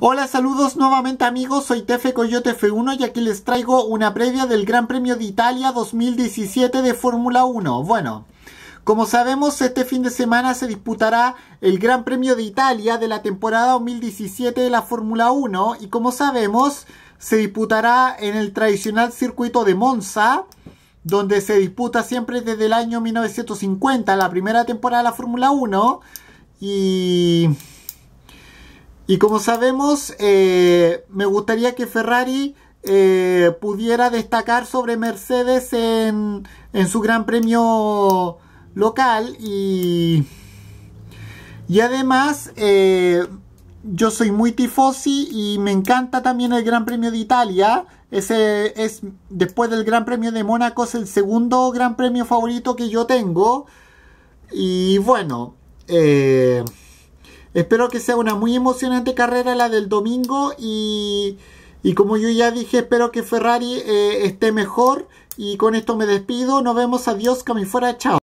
Hola, saludos nuevamente amigos, soy Tefe Coyote F1 y aquí les traigo una previa del Gran Premio de Italia 2017 de Fórmula 1. Bueno, como sabemos, este fin de semana se disputará el Gran Premio de Italia de la temporada 2017 de la Fórmula 1 y como sabemos, se disputará en el tradicional circuito de Monza, donde se disputa siempre desde el año 1950, la primera temporada de la Fórmula 1 y y como sabemos, eh, me gustaría que Ferrari eh, pudiera destacar sobre Mercedes en, su gran premio local. Y, y además, eh, yo soy muy tifosi y me encanta también el Gran Premio de Italia. Ese es, después del Gran Premio de Mónaco, es el segundo Gran Premio favorito que yo tengo. Y bueno, Espero que sea una muy emocionante carrera la del domingo y, como yo ya dije, espero que Ferrari eh, esté mejor y con esto me despido. Nos vemos, adiós, que fuera, chao.